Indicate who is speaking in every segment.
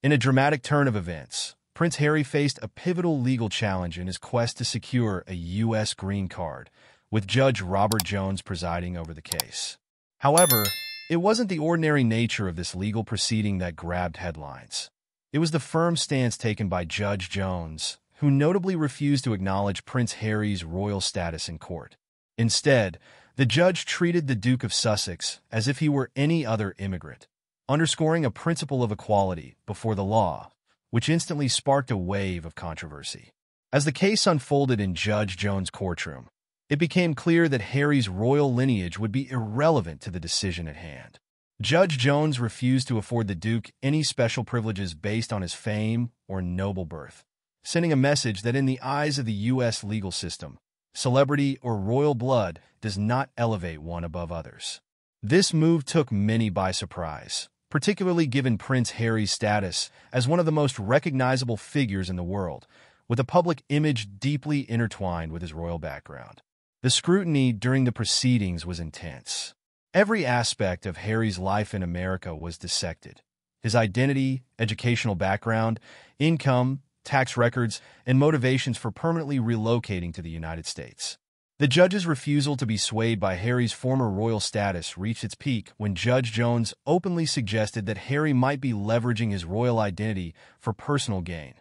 Speaker 1: In a dramatic turn of events, Prince Harry faced a pivotal legal challenge in his quest to secure a U.S. green card, with Judge Robert Jones presiding over the case. However, it wasn't the ordinary nature of this legal proceeding that grabbed headlines. It was the firm stance taken by Judge Jones, who notably refused to acknowledge Prince Harry's royal status in court. Instead, the judge treated the Duke of Sussex as if he were any other immigrant, underscoring a principle of equality before the law, which instantly sparked a wave of controversy. As the case unfolded in Judge Jones' courtroom, it became clear that Harry's royal lineage would be irrelevant to the decision at hand. Judge Jones refused to afford the Duke any special privileges based on his fame or noble birth, sending a message that in the eyes of the U.S. legal system, celebrity or royal blood does not elevate one above others. This move took many by surprise, particularly given Prince Harry's status as one of the most recognizable figures in the world, with a public image deeply intertwined with his royal background. The scrutiny during the proceedings was intense. Every aspect of Harry's life in America was dissected. His identity, educational background, income, tax records, and motivations for permanently relocating to the United States. The judge's refusal to be swayed by Harry's former royal status reached its peak when Judge Jones openly suggested that Harry might be leveraging his royal identity for personal gain,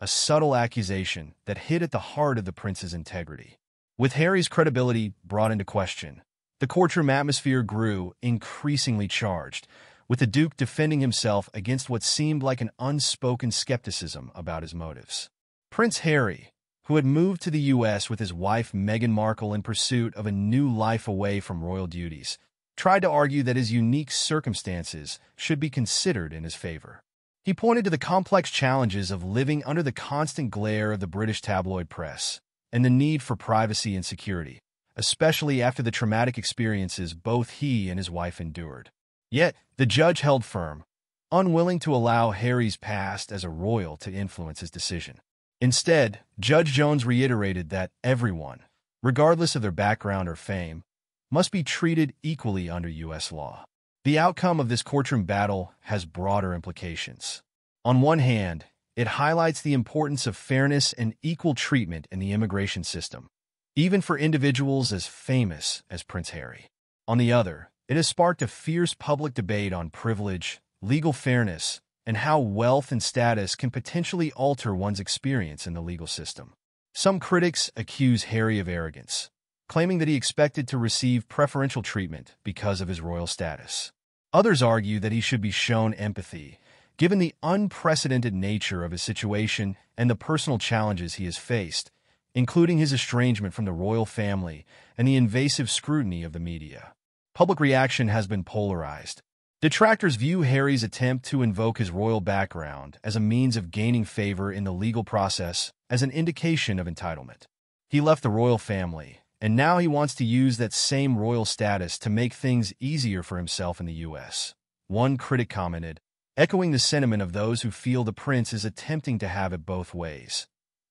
Speaker 1: a subtle accusation that hit at the heart of the prince's integrity. With Harry's credibility brought into question, the courtroom atmosphere grew increasingly charged, with the Duke defending himself against what seemed like an unspoken skepticism about his motives. Prince Harry, who had moved to the U.S. with his wife Meghan Markle in pursuit of a new life away from royal duties, tried to argue that his unique circumstances should be considered in his favor. He pointed to the complex challenges of living under the constant glare of the British tabloid press and the need for privacy and security, especially after the traumatic experiences both he and his wife endured. Yet, the judge held firm, unwilling to allow Harry's past as a royal to influence his decision. Instead, Judge Jones reiterated that everyone, regardless of their background or fame, must be treated equally under U.S. law. The outcome of this courtroom battle has broader implications. On one hand, it highlights the importance of fairness and equal treatment in the immigration system, even for individuals as famous as Prince Harry. On the other, it has sparked a fierce public debate on privilege, legal fairness, and how wealth and status can potentially alter one's experience in the legal system. Some critics accuse Harry of arrogance, claiming that he expected to receive preferential treatment because of his royal status. Others argue that he should be shown empathy, given the unprecedented nature of his situation and the personal challenges he has faced, including his estrangement from the royal family and the invasive scrutiny of the media. Public reaction has been polarized, Detractors view Harry's attempt to invoke his royal background as a means of gaining favor in the legal process as an indication of entitlement. He left the royal family, and now he wants to use that same royal status to make things easier for himself in the U.S. One critic commented, echoing the sentiment of those who feel the prince is attempting to have it both ways,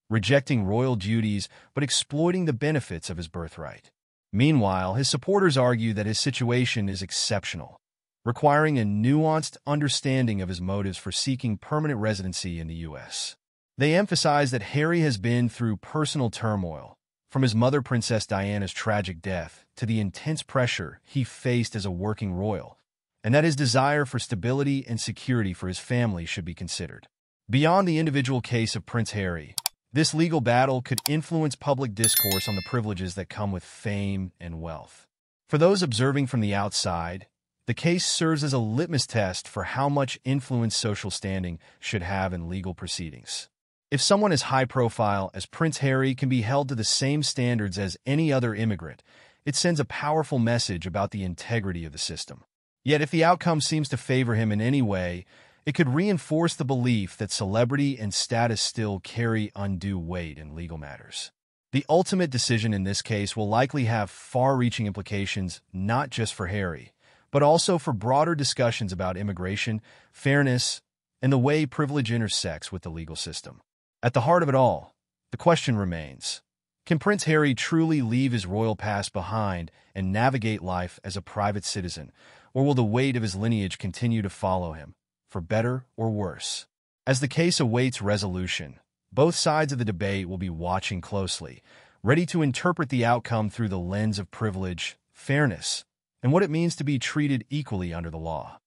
Speaker 1: rejecting royal duties but exploiting the benefits of his birthright. Meanwhile, his supporters argue that his situation is exceptional requiring a nuanced understanding of his motives for seeking permanent residency in the U.S. They emphasize that Harry has been through personal turmoil, from his mother Princess Diana's tragic death to the intense pressure he faced as a working royal, and that his desire for stability and security for his family should be considered. Beyond the individual case of Prince Harry, this legal battle could influence public discourse on the privileges that come with fame and wealth. For those observing from the outside, the case serves as a litmus test for how much influence social standing should have in legal proceedings. If someone as high profile as Prince Harry can be held to the same standards as any other immigrant, it sends a powerful message about the integrity of the system. Yet if the outcome seems to favor him in any way, it could reinforce the belief that celebrity and status still carry undue weight in legal matters. The ultimate decision in this case will likely have far-reaching implications not just for Harry, but also for broader discussions about immigration, fairness, and the way privilege intersects with the legal system. At the heart of it all, the question remains, can Prince Harry truly leave his royal past behind and navigate life as a private citizen, or will the weight of his lineage continue to follow him, for better or worse? As the case awaits resolution, both sides of the debate will be watching closely, ready to interpret the outcome through the lens of privilege, fairness, and what it means to be treated equally under the law.